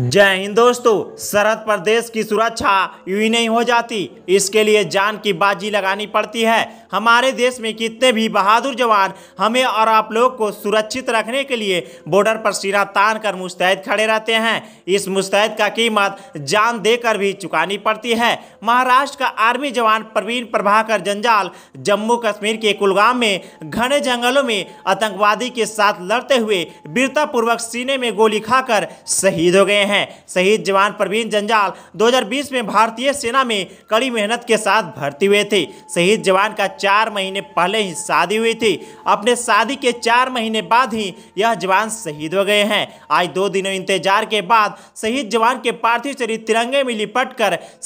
जय हिंद दोस्तों सरहद पर देश की सुरक्षा यूं नहीं हो जाती इसके लिए जान की बाजी लगानी पड़ती है हमारे देश में कितने भी बहादुर जवान हमें और आप लोग को सुरक्षित रखने के लिए बॉर्डर पर सीना तान कर मुस्तैद खड़े रहते हैं इस मुस्तैद का कीमत जान देकर भी चुकानी पड़ती है महाराष्ट्र का आर्मी जवान प्रवीण प्रभाकर जंजाल जम्मू कश्मीर के कुलगाम में घने जंगलों में आतंकवादी के साथ लड़ते हुए वीरतापूर्वक सीने में गोली खाकर शहीद हो गए हैं शहीद जवान प्रवीण जंजाल 2020 में भारतीय सेना में कड़ी मेहनत के साथ भर्ती हुए थे शहीद जवान का चार महीने पहले ही शादी हुई थी अपने शादी के चार महीने बाद ही यह जवान शहीद हो गए हैं आज दो दिनों इंतजार के बाद शहीद जवान के पार्थिव शरीर तिरंगे में लिपट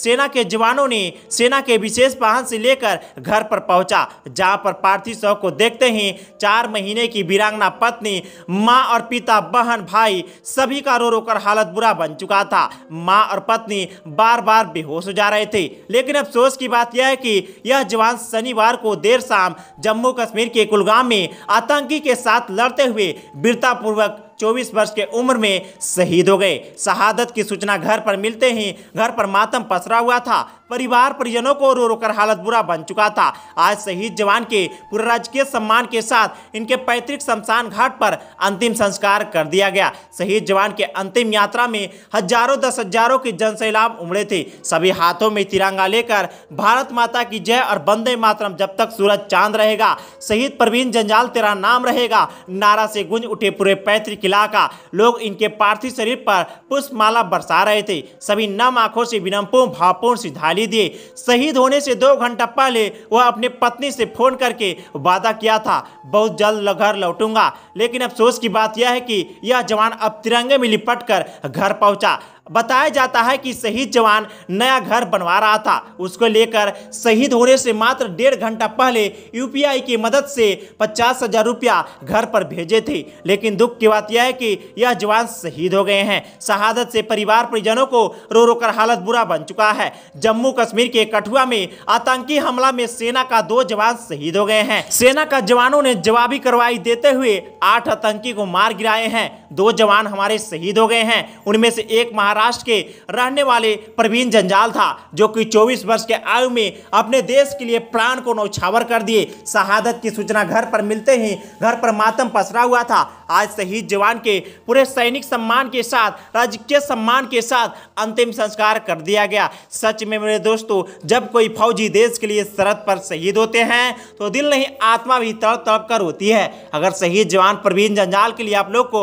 सेना के जवानों ने सेना के विशेष वाहन से लेकर घर पर पहुंचा जहां पर पार्थिव शव को देखते ही चार महीने की वीरांगना पत्नी माँ और पिता बहन भाई सभी का रो रोकर हालत बुरा पूरा बन चुका था माँ और पत्नी बार बार बेहोश हो जा रहे थे लेकिन अफसोस की बात यह है कि यह जवान शनिवार को देर शाम जम्मू कश्मीर के कुलगाम में आतंकी के साथ लड़ते हुए वीरतापूर्वक 24 वर्ष के उम्र में शहीद हो गए शहादत की सूचना घर पर मिलते ही घर पर मातम पसरा हुआ था परिवार परिजनों को रो रोकर हालत बुरा बन चुका था आज शहीद जवान के पूरे राजकीय सम्मान के साथ इनके पैतृक शमशान घाट पर अंतिम संस्कार कर दिया गया शहीद जवान के अंतिम यात्रा में हजारों दस हजारों के जनसैलाब उमड़े थे सभी हाथों में तिरंगा लेकर भारत माता की जय और बंदे मातरम जब तक सूरज चांद रहेगा शहीद प्रवीण जंजाल तेरा नाम रहेगा नारा से गुंज उठे पूरे पैतृक इलाका लोग इनके पार्थिव शरीर पर पुष्पमाला बरसा रहे थे सभी नम आंखों से विनमपूर्ण भावपूर्ण सिद्धाली गाली दी शहीद होने से दो घंटा पहले वह अपनी पत्नी से फोन करके वादा किया था बहुत जल्द घर लौटूंगा लेकिन अफसोस की बात यह है कि यह जवान अब तिरंगे में लिपट कर घर पहुंचा बताया जाता है कि शहीद जवान नया घर बनवा रहा था उसको लेकर शहीद होने से मात्र डेढ़ घंटा पहले यूपीआई की मदद से पचास हजार रुपया घर पर भेजे थे लेकिन दुख की बात यह है कि यह जवान शहीद हो गए हैं शहादत से परिवार परिजनों को रो रो कर हालत बुरा बन चुका है जम्मू कश्मीर के कठुआ में आतंकी हमला में सेना का दो जवान शहीद हो गए हैं सेना का जवानों ने जवाबी कार्रवाई देते हुए आठ आतंकी को मार गिराए हैं दो जवान हमारे शहीद हो गए हैं उनमें से एक महाराष्ट्र महाराष्ट्र के रहने वाले प्रवीण जंजाल था जो कि 24 वर्ष के आयु में अपने देश के लिए प्राण को नौछावर कर दिए शहादत की सूचना घर पर मिलते ही घर पर मातम पसरा हुआ था आज शहीद जवान के पूरे सैनिक सम्मान के साथ राजकीय सम्मान के साथ अंतिम संस्कार कर दिया गया सच में मेरे दोस्तों जब कोई फौजी देश के लिए सरहद पर शहीद होते हैं तो दिल नहीं आत्मा भी तड़प तड़प कर होती है अगर शहीद जवान प्रवीण जंजाल के लिए आप लोग को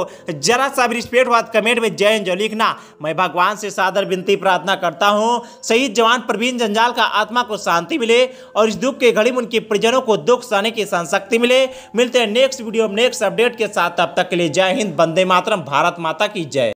जरा सा भी रिस्पेक्ट हुआ कमेंट में जय जय लिखना मैं भगवान से सादर विनती प्रार्थना करता हूँ शहीद जवान प्रवीण जंजाल का आत्मा को शांति मिले और इस दुख के घड़ी में उनके परिजनों को दुख सहने की संशक्ति मिले मिलते हैं नेक्स्ट वीडियो नेक्स्ट अपडेट के साथ तब तक के लिए जय हिंद बंदे मातरम भारत माता की जय